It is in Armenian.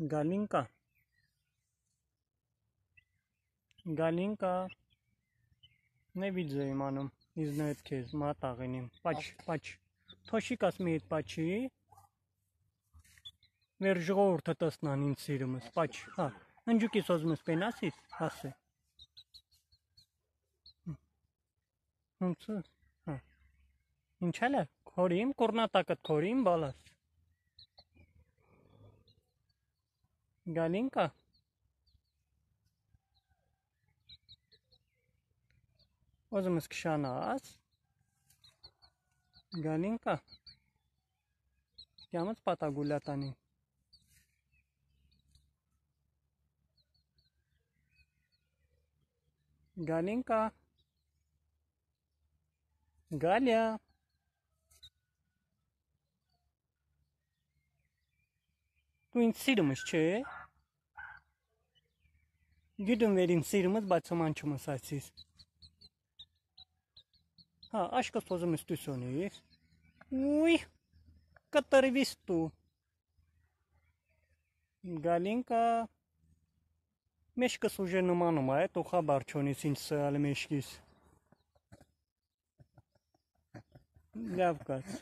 Galinka. Galinka. Նեվիձը եմ անում, իզ նոյդ կեզ, մատաղին եմ, պաչ, պաչ, թոշիկ ասմի էտ պաչի, մեր ժղովորդը տսնան ինձ սիրումս, պաչ, հա, հնջուկի սոզմս պեն ասիս, ասե, հումցը, հա, ինչ էլ հա է, քորիմ, կորնատակըտ քորիմ, բալաս, Գալին կա։ Ուզում ես քշանաս։ Գալին կա։ Կամած պատագուլատանին։ Галинка. Галя. Դու ինձ սիրում ես, չէ՞։ Güdüm vereyim sıyırımız batsaman çumasaysız. Ha aşkı sozum üstü sonuyor. Uy. Katarı vistu. Galinka. Մեջքս ուժը նմանում է այդ օխաբարջոնից ինչ սալի մեջքից լավ կաց